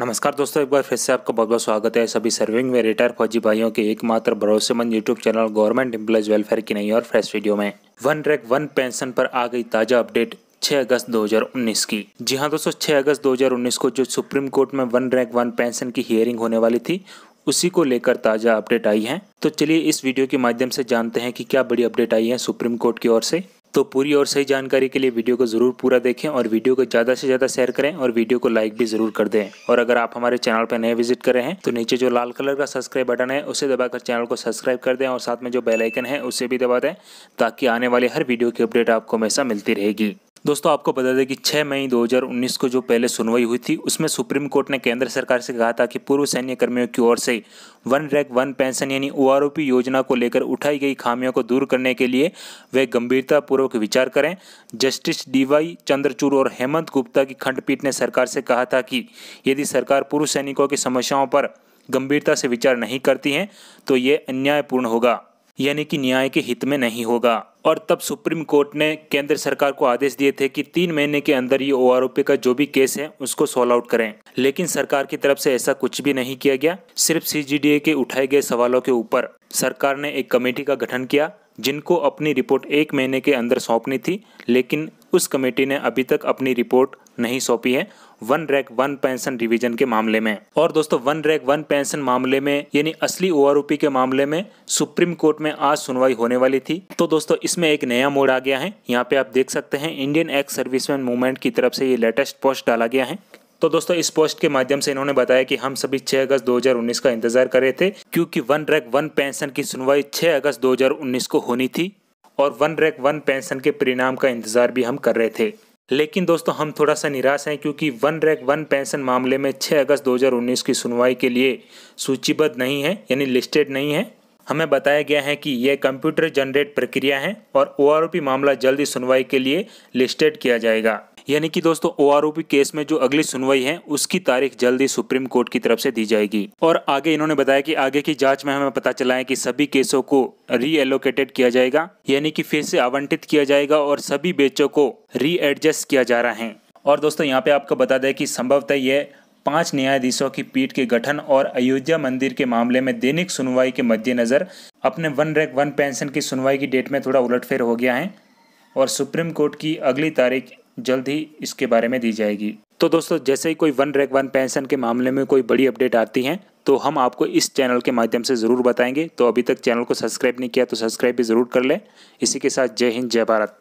नमस्कार दोस्तों एक बार फिर से आपका बहुत बहुत स्वागत है सभी सर्विंग में रिटायर फौजी भाइयों के एकमात्र भरोसेमंद YouTube channel government employees welfare की नई और फ्रेश वीडियो में वन रैक वन पेंशन पर आ गई ताज़ा अपडेट 6 अगस्त 2019 की जी हाँ दोस्तों 6 अगस्त 2019 को जो सुप्रीम कोर्ट में वन रैंक वन पेंशन की हियरिंग होने वाली थी उसी को लेकर ताज़ा अपडेट आई है तो चलिए इस वीडियो के माध्यम से जानते हैं कि क्या बड़ी अपडेट आई है सुप्रीम कोर्ट की ओर से तो पूरी और सही जानकारी के लिए वीडियो को ज़रूर पूरा देखें और वीडियो को ज़्यादा से ज़्यादा शेयर करें और वीडियो को लाइक भी ज़रूर कर दें और अगर आप हमारे चैनल पर नए विजिट कर रहे हैं तो नीचे जो लाल कलर का सब्सक्राइब बटन है उसे दबाकर चैनल को सब्सक्राइब कर दें और साथ में जो बेलाइकन है उसे भी दबा दें ताकि आने वाली हर वीडियो की अपडेट आपको हमेशा मिलती रहेगी दोस्तों आपको बता दें कि 6 मई 2019 को जो पहले सुनवाई हुई थी उसमें सुप्रीम कोर्ट ने केंद्र सरकार से कहा था कि पूर्व सैन्य कर्मियों की ओर से वन रैक वन पेंशन यानी ओ योजना को लेकर उठाई गई खामियों को दूर करने के लिए वे गंभीरतापूर्वक विचार करें जस्टिस डीवाई चंद्रचूड़ और हेमंत गुप्ता की खंडपीठ ने सरकार से कहा था कि यदि सरकार पूर्व सैनिकों की समस्याओं पर गंभीरता से विचार नहीं करती हैं तो ये अन्यायपूर्ण होगा यानी कि न्याय के हित में नहीं होगा और तब सुप्रीम कोर्ट ने केंद्र सरकार को आदेश दिए थे कि तीन महीने के अंदर ये ओ का जो भी केस है उसको सॉल्व आउट करें लेकिन सरकार की तरफ से ऐसा कुछ भी नहीं किया गया सिर्फ सी के उठाए गए सवालों के ऊपर सरकार ने एक कमेटी का गठन किया जिनको अपनी रिपोर्ट एक महीने के अंदर सौंपनी थी लेकिन उस कमेटी ने अभी तक अपनी रिपोर्ट नहीं सौंपी है one rank one pension revision के मामले में और दोस्तों वन रैक वन पेंशन मामले में यानी असली ओ के मामले में सुप्रीम कोर्ट में आज सुनवाई होने वाली थी तो दोस्तों इसमें एक नया मोड़ आ गया है यहाँ पे आप देख सकते हैं इंडियन एक्स सर्विसमैन मूवमेंट की तरफ से ये लेटेस्ट पोस्ट डाला गया है तो दोस्तों इस पोस्ट के माध्यम से इन्होंने बताया कि हम सभी 6 अगस्त 2019 का इंतजार कर रहे थे क्योंकि वन रैक वन पेंशन की सुनवाई 6 अगस्त 2019 को होनी थी और वन रैक वन पेंशन के परिणाम का इंतजार भी हम कर रहे थे लेकिन दोस्तों हम थोड़ा सा निराश हैं क्योंकि वन रैक वन पेंशन मामले में 6 अगस्त 2019 की सुनवाई के लिए सूचीबद्ध नहीं है यानी लिस्टेड नहीं है हमें बताया गया है कि यह कंप्यूटर जनरेट प्रक्रिया है और ओ मामला जल्दी सुनवाई के लिए लिस्टेड किया जाएगा यानी कि दोस्तों ओआरओपी केस में जो अगली सुनवाई है उसकी तारीख जल्द ही सुप्रीम कोर्ट की तरफ से दी जाएगी और आगे इन्होंने बताया कि आगे की जांच में हमें पता चला है कि सभी केसों को रीएलोकेटेड किया जाएगा यानी कि फिर से आवंटित किया जाएगा और सभी बेचों को रीएडजस्ट किया जा रहा है और दोस्तों यहाँ पे आपको बता दें कि संभवतः यह पांच न्यायाधीशों की पीठ के गठन और अयोध्या मंदिर के मामले में दैनिक सुनवाई के मद्देनज़र अपने वन रैक वन पेंशन की सुनवाई की डेट में थोड़ा उलटफेर हो गया है और सुप्रीम कोर्ट की अगली तारीख जल्द ही इसके बारे में दी जाएगी तो दोस्तों जैसे ही कोई वन रैक वन पेंशन के मामले में कोई बड़ी अपडेट आती है तो हम आपको इस चैनल के माध्यम से ज़रूर बताएंगे तो अभी तक चैनल को सब्सक्राइब नहीं किया तो सब्सक्राइब भी ज़रूर कर लें इसी के साथ जय हिंद जय भारत